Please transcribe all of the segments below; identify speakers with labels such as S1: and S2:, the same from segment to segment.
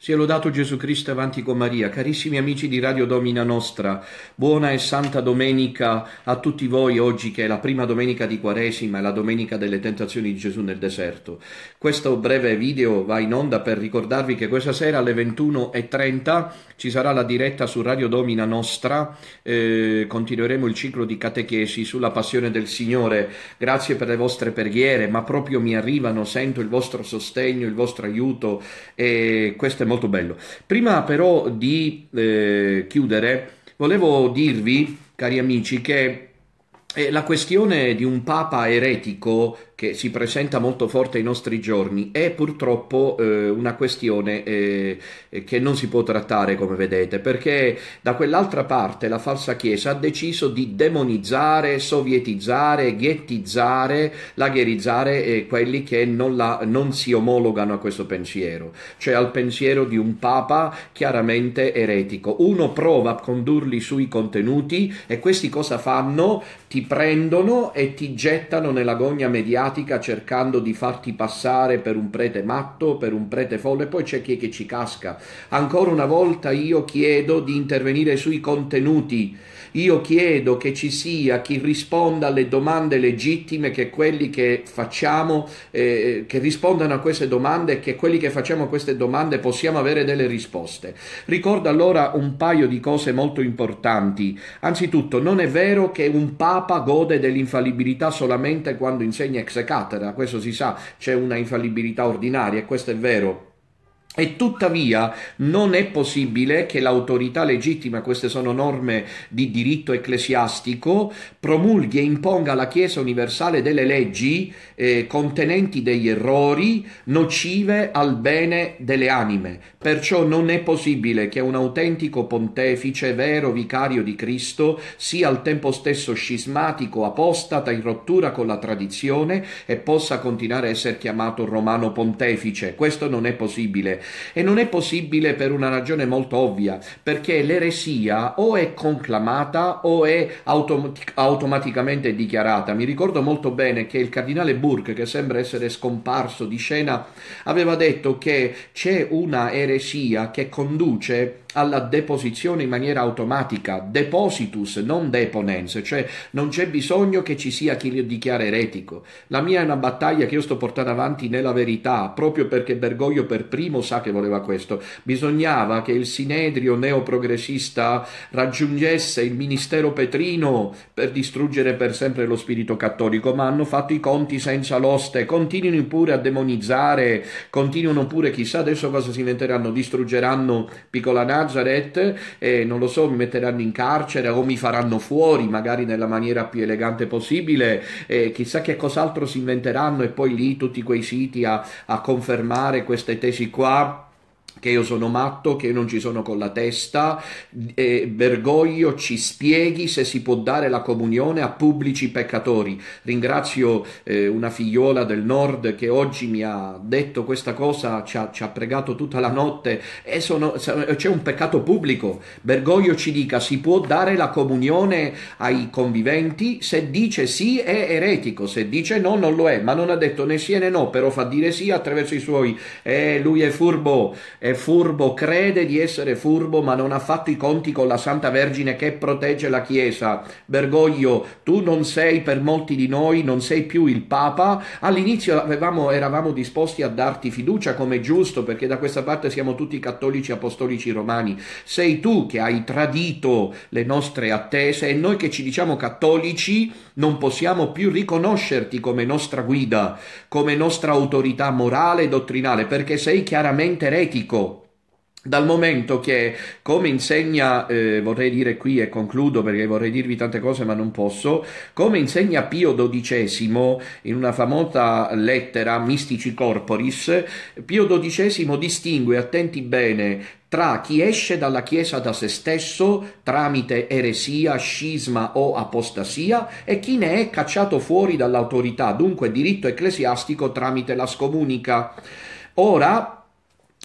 S1: Sia lodato Gesù Cristo avanti con Maria. Carissimi amici di Radio Domina Nostra, buona e santa domenica a tutti voi oggi che è la prima domenica di Quaresima e la domenica delle tentazioni di Gesù nel deserto. Questo breve video va in onda per ricordarvi che questa sera alle 21.30 ci sarà la diretta su Radio Domina Nostra. Eh, continueremo il ciclo di catechesi sulla passione del Signore. Grazie per le vostre preghiere, ma proprio mi arrivano, sento il vostro sostegno, il vostro aiuto e queste molto bello. Prima però di eh, chiudere, volevo dirvi, cari amici, che eh, la questione di un papa eretico che si presenta molto forte ai nostri giorni è purtroppo eh, una questione eh, che non si può trattare come vedete perché da quell'altra parte la falsa chiesa ha deciso di demonizzare, sovietizzare, ghettizzare, lagherizzare eh, quelli che non, la, non, si omologano a questo pensiero, cioè al pensiero di un papa chiaramente eretico. Uno prova a condurli sui contenuti e questi cosa fanno? Ti prendono e ti gettano nell'agonia mediatica pratica cercando di farti passare per un prete matto, per un prete folle, poi c'è chi è che ci casca. Ancora una volta io chiedo di intervenire sui contenuti io chiedo che ci sia chi risponda alle domande legittime, che quelli che facciamo, eh, che rispondano a queste domande e che quelli che facciamo queste domande possiamo avere delle risposte. Ricordo allora un paio di cose molto importanti. Anzitutto, non è vero che un Papa gode dell'infallibilità solamente quando insegna ex catedra, questo si sa, c'è una infallibilità ordinaria e questo è vero. E tuttavia non è possibile che l'autorità legittima, queste sono norme di diritto ecclesiastico, promulghi e imponga alla Chiesa universale delle leggi eh, contenenti degli errori nocive al bene delle anime. Perciò non è possibile che un autentico pontefice, vero vicario di Cristo, sia al tempo stesso scismatico, apostata, in rottura con la tradizione e possa continuare a essere chiamato romano pontefice. Questo non è possibile e non è possibile per una ragione molto ovvia, perché l'eresia o è conclamata o è autom- automaticamente dichiarata. Mi ricordo molto bene che il cardinale Burke, che sembra essere scomparso di scena, aveva detto che c'è una eresia che conduce alla deposizione in maniera automatica, depositus, non deponens, cioè non c'è bisogno che ci sia chi lo dichiara eretico. La mia è una battaglia che io sto portando avanti nella verità, proprio perché Bergoglio per primo sa che voleva questo, bisognava che il sinedrio neoprogressista raggiungesse il ministero petrino per distruggere per sempre lo spirito cattolico, ma hanno fatto i conti senza l'oste, continuano pure a demonizzare, continuano pure chissà adesso cosa si inventeranno, distruggeranno Piccola Nazareth e non lo so, mi metteranno in carcere o mi faranno fuori, magari nella maniera più elegante possibile, e chissà che cos'altro si inventeranno e poi lì tutti quei siti a, a confermare queste tesi qua che io sono matto, che non ci sono con la testa, eh, Bergoglio ci spieghi se si può dare la comunione a pubblici peccatori. Ringrazio eh, una figliola del nord che oggi mi ha detto questa cosa, ci ha, ci ha pregato tutta la notte e sono, c'è un peccato pubblico. Bergoglio ci dica si può dare la comunione ai conviventi, se dice sì è eretico, se dice no non lo è, ma non ha detto né sì né no, però fa dire sì attraverso i suoi, eh, lui è furbo. Eh, è furbo, crede di essere furbo, ma non ha fatto i conti con la Santa Vergine che protegge la Chiesa. Bergoglio, tu non sei per molti di noi, non sei più il Papa. All'inizio avevamo, eravamo disposti a darti fiducia come giusto, perché da questa parte siamo tutti cattolici apostolici romani. Sei tu che hai tradito le nostre attese e noi che ci diciamo cattolici non possiamo più riconoscerti come nostra guida, come nostra autorità morale e dottrinale, perché sei chiaramente eretico dal momento che, come insegna, eh, vorrei dire qui e concludo perché vorrei dirvi tante cose ma non posso, come insegna Pio XII in una famosa lettera Mistici Corporis, Pio XII distingue, attenti bene, tra chi esce dalla Chiesa da se stesso tramite eresia, scisma o apostasia e chi ne è cacciato fuori dall'autorità, dunque diritto ecclesiastico tramite la scomunica. Ora,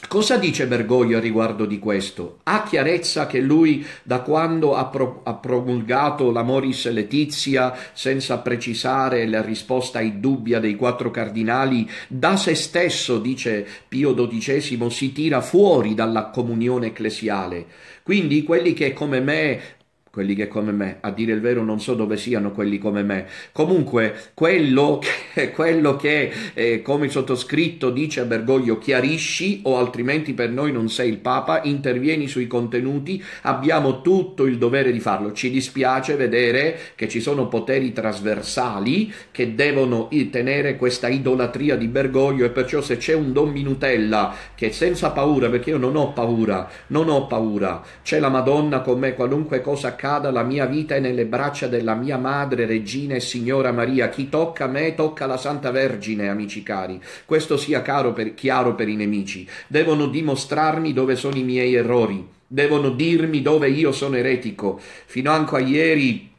S1: Cosa dice Bergoglio a riguardo di questo? Ha chiarezza che lui, da quando ha, pro- ha promulgato la Moris Letizia, senza precisare la risposta ai dubbi dei quattro cardinali, da se stesso, dice Pio XII, si tira fuori dalla comunione ecclesiale. Quindi quelli che come me quelli che come me, a dire il vero non so dove siano quelli come me. Comunque quello che, quello che eh, come il sottoscritto dice a Bergoglio chiarisci o altrimenti per noi non sei il Papa, intervieni sui contenuti, abbiamo tutto il dovere di farlo. Ci dispiace vedere che ci sono poteri trasversali che devono tenere questa idolatria di Bergoglio e perciò se c'è un Don Minutella che senza paura, perché io non ho paura, non ho paura, c'è la Madonna con me, qualunque cosa accada, accada, la mia vita è nelle braccia della mia madre, regina e signora Maria. Chi tocca me tocca la Santa Vergine, amici cari. Questo sia per, chiaro per i nemici. Devono dimostrarmi dove sono i miei errori. Devono dirmi dove io sono eretico. Fino anche a ieri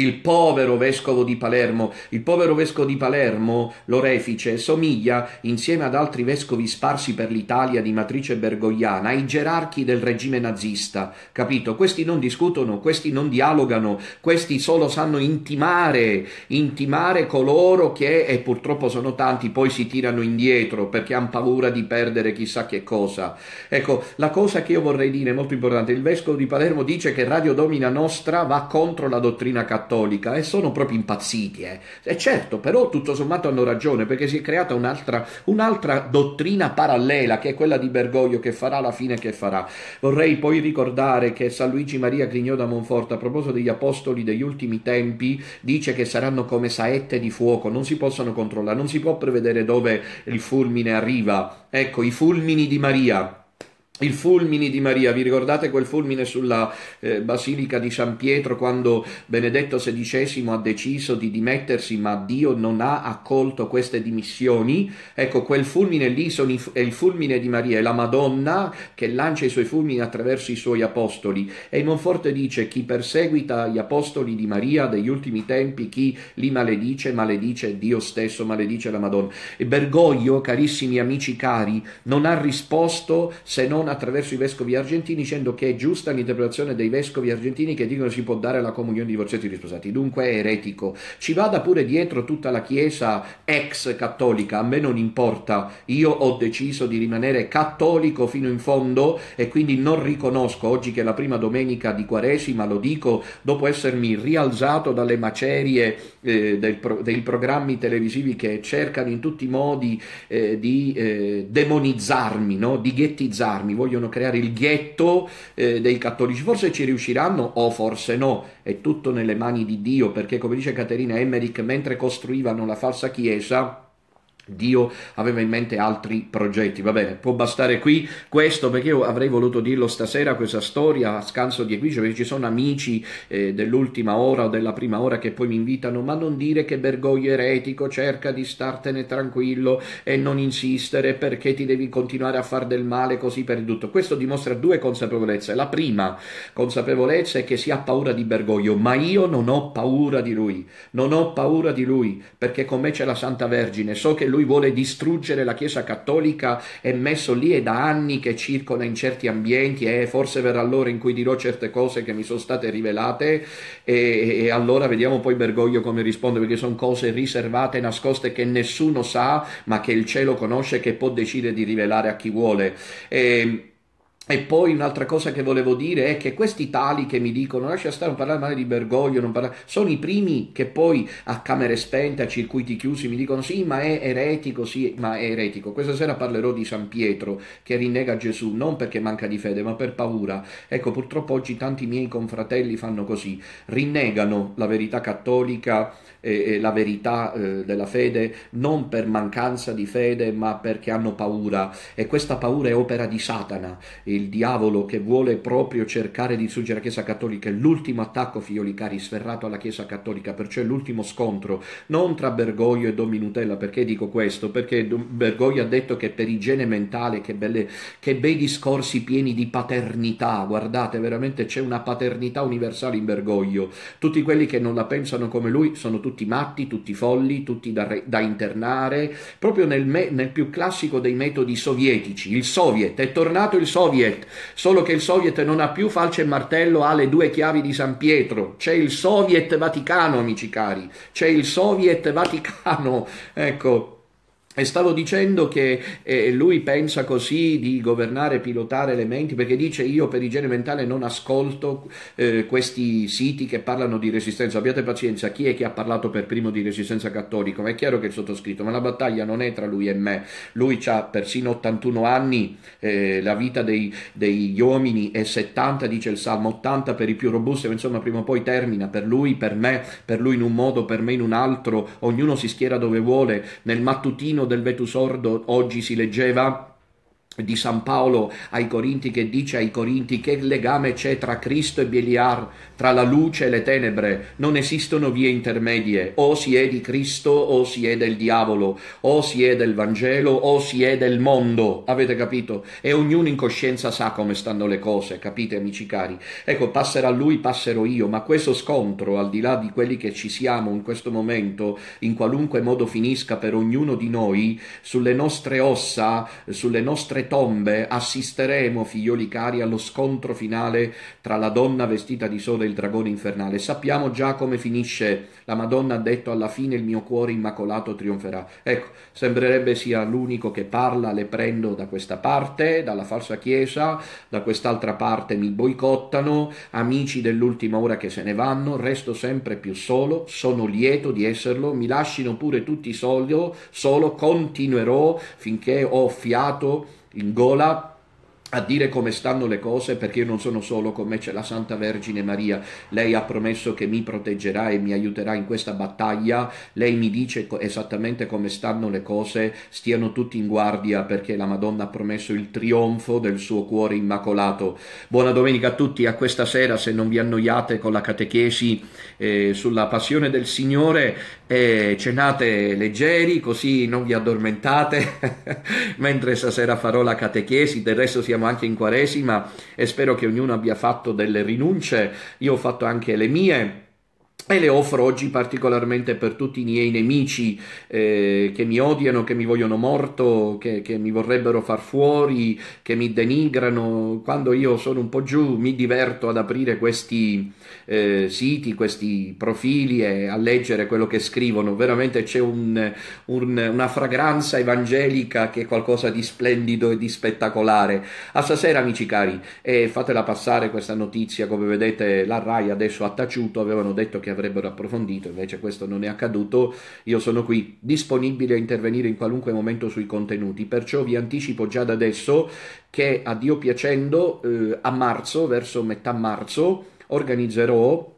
S1: il povero vescovo di Palermo, il povero vescovo di Palermo, l'orefice, somiglia, insieme ad altri vescovi sparsi per l'Italia di matrice bergogliana, ai gerarchi del regime nazista, capito? Questi non discutono, questi non dialogano, questi solo sanno intimare, intimare coloro che, e purtroppo sono tanti, poi si tirano indietro perché hanno paura di perdere chissà che cosa. Ecco, la cosa che io vorrei dire è molto importante, il vescovo di Palermo dice che Radio Domina Nostra va contro la dottrina cattolica cattolica e sono proprio impazziti. Eh. E certo, però tutto sommato hanno ragione perché si è creata un'altra, un'altra dottrina parallela che è quella di Bergoglio che farà la fine che farà. Vorrei poi ricordare che San Luigi Maria Grignò da Monforte a proposito degli apostoli degli ultimi tempi dice che saranno come saette di fuoco, non si possono controllare, non si può prevedere dove il fulmine arriva. Ecco, i fulmini di Maria il fulmine di Maria, vi ricordate quel fulmine sulla eh, Basilica di San Pietro quando Benedetto XVI ha deciso di dimettersi ma Dio non ha accolto queste dimissioni? Ecco, quel fulmine lì è il fulmine di Maria, è la Madonna che lancia i suoi fulmini attraverso i suoi apostoli. E il Monforte dice chi perseguita gli apostoli di Maria degli ultimi tempi, chi li maledice, maledice Dio stesso, maledice la Madonna. E Bergoglio, carissimi amici cari, non ha risposto se non non attraverso i vescovi argentini, dicendo che è giusta l'interpretazione dei vescovi argentini che dicono si può dare la comunione di divorziati e risposati. Dunque è eretico. Ci vada pure dietro tutta la Chiesa ex cattolica, a me non importa. Io ho deciso di rimanere cattolico fino in fondo e quindi non riconosco, oggi che è la prima domenica di Quaresima, lo dico dopo essermi rialzato dalle macerie eh, del pro- dei programmi televisivi che cercano in tutti i modi eh, di eh, demonizzarmi, no? di ghettizzarmi anni vogliono creare il ghetto eh, dei cattolici, forse ci riusciranno o forse no, è tutto nelle mani di Dio, perché come dice Caterina Emmerich, mentre costruivano la falsa chiesa, Dio aveva in mente altri progetti, va bene, può bastare qui questo perché io avrei voluto dirlo stasera questa storia a scanso di equivoci perché ci sono amici eh, dell'ultima ora o della prima ora che poi mi invitano ma non dire che Bergoglio è eretico, cerca di startene tranquillo e non insistere perché ti devi continuare a fare del male così per tutto. Questo dimostra due consapevolezze, la prima consapevolezza è che si ha paura di Bergoglio ma io non ho paura di lui, non ho paura di lui perché con me c'è la Santa Vergine, so che lui vuole distruggere la Chiesa cattolica è messo lì e da anni che circola in certi ambienti e eh, forse verrà l'ora in cui dirò certe cose che mi sono state rivelate e, e allora vediamo poi Bergoglio come risponde perché sono cose riservate, nascoste che nessuno sa ma che il cielo conosce che può decidere di rivelare a chi vuole. E, ehm, e poi un'altra cosa che volevo dire è che questi tali che mi dicono lascia stare, non parlare male di Bergoglio, parlare... sono i primi che poi a camere spente, a circuiti chiusi mi dicono sì ma è eretico, sì ma è eretico. Questa sera parlerò di San Pietro che rinnega Gesù non perché manca di fede ma per paura. Ecco purtroppo oggi tanti miei confratelli fanno così, rinnegano la verità cattolica, e la verità eh, della fede non per mancanza di fede ma perché hanno paura e questa paura è opera di Satana il diavolo che vuole proprio cercare di distruggere la Chiesa Cattolica è l'ultimo attacco, figlioli cari, sferrato alla Chiesa Cattolica, perciò è l'ultimo scontro, non tra Bergoglio e Dominutella, perché dico questo? Perché Bergoglio ha detto che per igiene mentale, che, belle, che bei discorsi pieni di paternità, guardate, veramente c'è una paternità universale in Bergoglio, tutti quelli che non la pensano come lui sono tutti matti, tutti folli, tutti da, re, da internare, proprio nel, me, nel più classico dei metodi sovietici, il soviet, è tornato il soviet, Soviet, solo che il Soviet non ha più falce e martello, ha le due chiavi di San Pietro, c'è il Soviet Vaticano, amici cari, c'è il Soviet Vaticano, ecco. E stavo dicendo che eh, lui pensa così di governare, pilotare le menti, perché dice io per igiene mentale non ascolto eh, questi siti che parlano di resistenza. Abbiate pazienza, chi è che ha parlato per primo di resistenza cattolica? Ma è chiaro che è sottoscritto, ma la battaglia non è tra lui e me. Lui ha persino 81 anni, eh, la vita dei, degli uomini è 70, dice il Salmo, 80 per i più robusti, ma insomma prima o poi termina, per lui, per me, per lui in un modo, per me in un altro, ognuno si schiera dove vuole, nel mattutino del Vetusordo oggi si leggeva di San Paolo ai Corinti che dice ai Corinti che legame c'è tra Cristo e Beliar, tra la luce e le tenebre, non esistono vie intermedie, o si è di Cristo o si è del diavolo, o si è del Vangelo o si è del mondo, avete capito? E ognuno in coscienza sa come stanno le cose, capite amici cari? Ecco, passerà lui, passerò io, ma questo scontro, al di là di quelli che ci siamo in questo momento, in qualunque modo finisca per ognuno di noi, sulle nostre ossa, sulle nostre nostre tombe assisteremo, figlioli cari, allo scontro finale tra la donna vestita di sole e il dragone infernale. Sappiamo già come finisce. La Madonna ha detto alla fine il mio cuore immacolato trionferà. Ecco, sembrerebbe sia l'unico che parla, le prendo da questa parte, dalla falsa chiesa, da quest'altra parte mi boicottano, amici dell'ultima ora che se ne vanno, resto sempre più solo, sono lieto di esserlo, mi lascino pure tutti solo, solo continuerò finché ho fiato in gola a dire come stanno le cose perché io non sono solo, con me c'è la Santa Vergine Maria, lei ha promesso che mi proteggerà e mi aiuterà in questa battaglia, lei mi dice esattamente come stanno le cose, stiano tutti in guardia perché la Madonna ha promesso il trionfo del suo cuore immacolato. Buona domenica a tutti, a questa sera se non vi annoiate con la catechesi eh, sulla passione del Signore, e cenate leggeri così non vi addormentate mentre stasera farò la catechesi del resto siamo anche in quaresima e spero che ognuno abbia fatto delle rinunce io ho fatto anche le mie e le offro oggi particolarmente per tutti i miei nemici eh, che mi odiano, che mi vogliono morto, che, che, mi vorrebbero far fuori, che mi denigrano. Quando io sono un po' giù mi diverto ad aprire questi eh, siti, questi profili e a leggere quello che scrivono. Veramente c'è un, un, una fragranza evangelica che è qualcosa di splendido e di spettacolare. A stasera amici cari, e fatela passare questa notizia, come vedete la RAI adesso ha taciuto, avevano detto che avrebbero approfondito, invece questo non è accaduto. Io sono qui disponibile a intervenire in qualunque momento sui contenuti, perciò vi anticipo già da adesso che a Dio piacendo eh, a marzo, verso metà marzo, organizzerò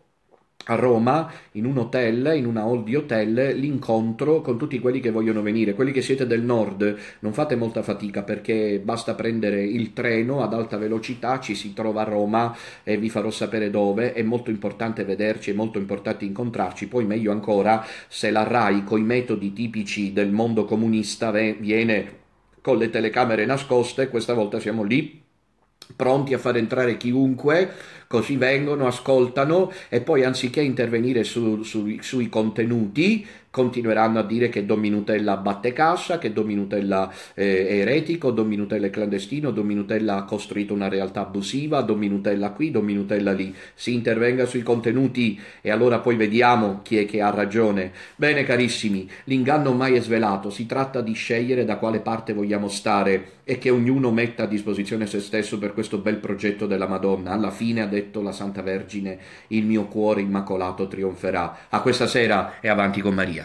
S1: a Roma, in un hotel, in una hall di hotel, l'incontro con tutti quelli che vogliono venire. Quelli che siete del nord non fate molta fatica perché basta prendere il treno ad alta velocità, ci si trova a Roma e vi farò sapere dove. È molto importante vederci, è molto importante incontrarci. Poi meglio ancora se la RAI coi metodi tipici del mondo comunista viene con le telecamere nascoste, questa volta siamo lì pronti a far entrare chiunque così vengono, ascoltano e poi anziché intervenire su, su, sui contenuti continueranno a dire che Don Minutella batte cassa, che Don Minutella eh, è eretico, Don Minutella è clandestino, Don Minutella ha costruito una realtà abusiva, Don Minutella qui, Don Minutella lì. Si intervenga sui contenuti e allora poi vediamo chi è che ha ragione. Bene carissimi, l'inganno mai è svelato, si tratta di scegliere da quale parte vogliamo stare e che ognuno metta a disposizione se stesso per questo bel progetto della Madonna. Alla fine ha detto la Santa Vergine, il mio cuore immacolato trionferà. A questa sera e avanti con Maria.